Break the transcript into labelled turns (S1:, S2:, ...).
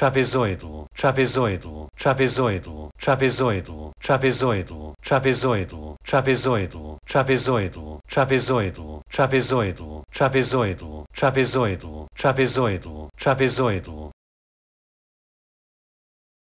S1: trapezoidal, trapezoidal, trapezoidal, trapezoidal, trapezoidal, trapezoidal, trapezoidal, trapezoidal, trapezoidal, trapezoidal, trapezoidal, trapezoidal, trapezoidal, trapezoidal,